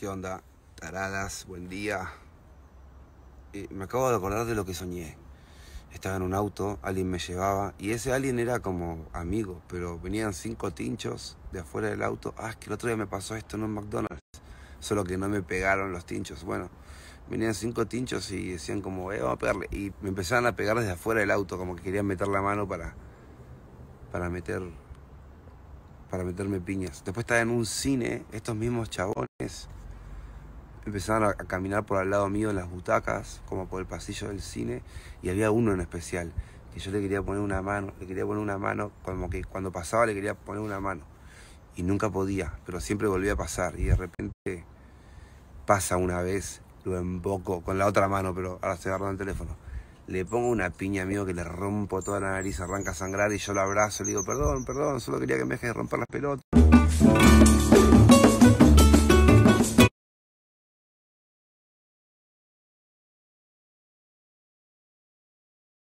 ¿Qué onda? Taradas, buen día. me acabo de acordar de lo que soñé. Estaba en un auto, alguien me llevaba y ese alguien era como amigo, pero venían cinco tinchos de afuera del auto. Ah, es que el otro día me pasó esto en un McDonald's, solo que no me pegaron los tinchos. Bueno, venían cinco tinchos y decían como, eh, vamos a pegarle. Y me empezaban a pegar desde afuera del auto, como que querían meter la mano para, para meter para meterme piñas. Después estaba en un cine, estos mismos chabones empezaron a, caminar por al lado mío en las butacas, como por el pasillo del cine, y había uno en especial, que yo le quería poner una mano, le quería poner una mano, como que cuando pasaba le quería poner una mano, y nunca podía, pero siempre volvía a pasar, y de repente pasa una vez, lo emboco con la otra mano, pero ahora se agarra el teléfono. Le pongo una piña, amigo, que le rompo toda la nariz, arranca a sangrar y yo lo abrazo, le digo, perdón, perdón, solo quería que me dejes romper las pelotas.